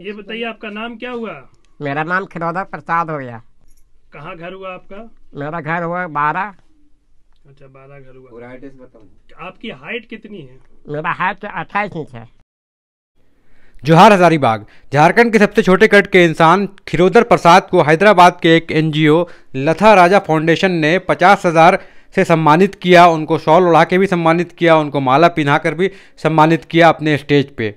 ये बताइए आपका नाम क्या हुआ मेरा नाम खिरौदा प्रसाद हो गया कहाँ घर हुआ आपका मेरा घर हुआ बारह अच्छा बारह घर हुआ आपकी हाइट कितनी है मेरा हाइट तो अट्ठाईस इंच है जोहार हजारीबाग झारखंड के सबसे छोटे कट के इंसान खिरोदर प्रसाद को हैदराबाद के एक एनजीओ लथा राजा फाउंडेशन ने पचास हज़ार से सम्मानित किया उनको शॉल उड़ा के भी सम्मानित किया उनको माला पहना कर भी सम्मानित किया अपने स्टेज पे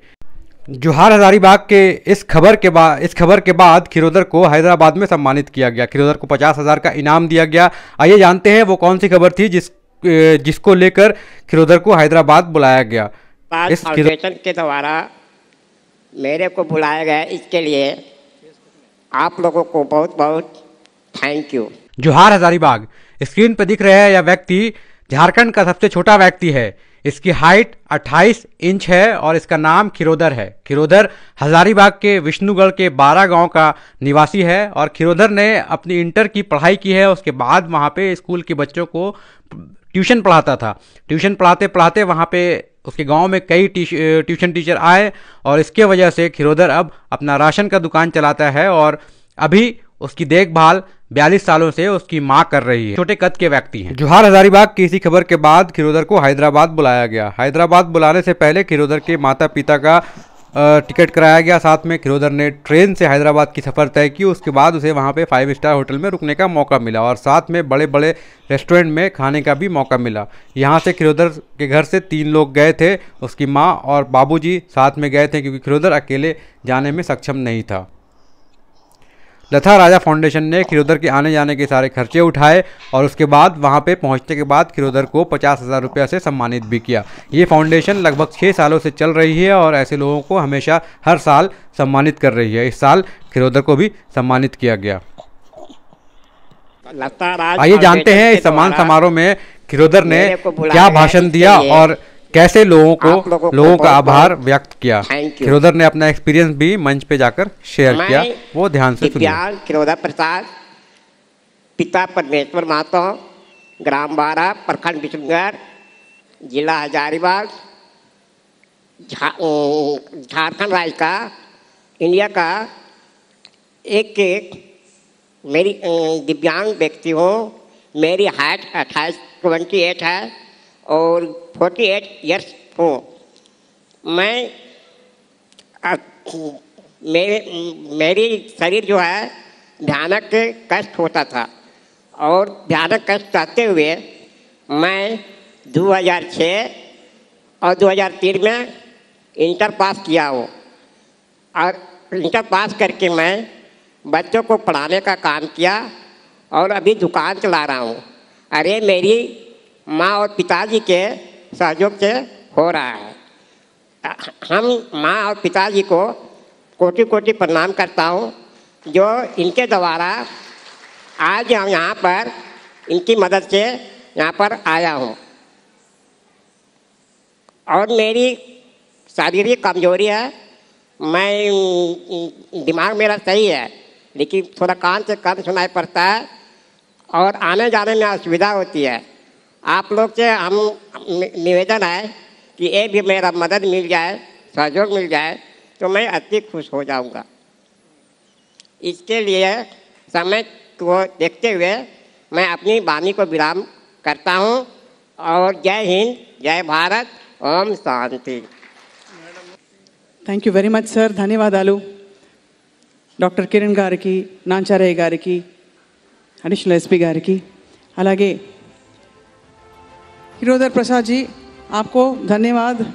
जोहार हजारीबाग के इस खबर के बाद इस खबर के बाद खिरोदर को हैदराबाद में सम्मानित किया गया खिरोदर को पचास हज़ार का इनाम दिया गया आइए जानते हैं वो कौन सी खबर थी जिस जिसको लेकर खिरोदर को हैदराबाद बुलाया गया इस फाउंडेशन के द्वारा मेरे को बुलाया गया इसके लिए आप लोगों को बहुत बहुत थैंक यू जोहार हजारीबाग स्क्रीन पर दिख रहे हैं यह व्यक्ति झारखंड का सबसे छोटा व्यक्ति है इसकी हाइट 28 इंच है और इसका नाम खिरोधर है खिरोधर हजारीबाग के विष्णुगढ़ के बारह गांव का निवासी है और खिरोधर ने अपनी इंटर की पढ़ाई की है उसके बाद वहाँ पे स्कूल के बच्चों को ट्यूशन पढ़ाता था ट्यूशन पढ़ाते पढ़ाते वहाँ पे उसके गांव में कई ट्यूशन टीचर आए और इसके वजह से खिरोधर अब अपना राशन का दुकान चलाता है और अभी उसकी देखभाल बयालीस सालों से उसकी मां कर रही है छोटे कद के व्यक्ति हैं जोहार हजारीबाग की इसी खबर के बाद खिरोदर को हैदराबाद बुलाया गया हैदराबाद बुलाने से पहले खिरोदर के माता पिता का टिकट कराया गया साथ में खिरोदर ने ट्रेन से हैदराबाद की सफ़र तय की उसके बाद उसे वहाँ पे फाइव स्टार होटल में रुकने का मौका मिला और साथ में बड़े बड़े रेस्टोरेंट में खाने का भी मौका मिला यहाँ से खिरोदर के घर से तीन लोग गए थे उसकी माँ और बाबूजी साथ में गए थे क्योंकि खिरोदर अकेले जाने में सक्षम नहीं था लथा राजा फाउंडेशन ने खिरोदर के आने जाने के सारे खर्चे उठाए और उसके बाद वहाँ पे पहुँचने के बाद खिरोदर को पचास हज़ार रुपया से सम्मानित भी किया ये फाउंडेशन लगभग छः सालों से चल रही है और ऐसे लोगों को हमेशा हर साल सम्मानित कर रही है इस साल खिरोदर को भी सम्मानित किया गया आइए जानते हैं इस सम्मान समारोह में खिरोदर ने क्या भाषण दिया और कैसे लोगों को लोगों, का आभार व्यक्त किया किरोधर ने अपना एक्सपीरियंस भी मंच पे जाकर शेयर किया वो ध्यान से सुनिए खिरोदर प्रसाद पिता परमेश्वर मातो ग्राम बारा प्रखंड विष्णुगढ़ जिला हजारीबाग झारखंड राज्य का इंडिया का एक एक मेरी दिव्यांग व्यक्ति हो मेरी हाइट अट्ठाईस ट्वेंटी एट है और 48 एट ईयर्स हो मैं मेरे मेरी शरीर जो है भयानक कष्ट होता था और भयानक कष्ट आते हुए मैं 2006 और 2003 में इंटर पास किया हो और इंटर पास करके मैं बच्चों को पढ़ाने का काम किया और अभी दुकान चला रहा हूँ अरे मेरी माँ और पिताजी के सहयोग से हो रहा है हम माँ और पिताजी को कोटि कोटि प्रणाम करता हूँ जो इनके द्वारा आज हम यहाँ पर इनकी मदद से यहाँ पर आया हूँ और मेरी शारीरिक कमजोरी है मैं दिमाग मेरा सही है लेकिन थोड़ा कान से कम सुनाई पड़ता है और आने जाने में असुविधा होती है आप लोग से हम निवेदन है कि ये भी मेरा मदद मिल जाए सहयोग मिल जाए तो मैं अति खुश हो जाऊंगा इसके लिए समय को देखते हुए मैं अपनी वाणी को विराम करता हूँ और जय हिंद जय भारत ओम शांति thank you very thank you very doctor Kiran गार की नाचार्य गार की अडिशनल एसपी गार की अलागे हिरोधर प्रसाद जी आपको धन्यवाद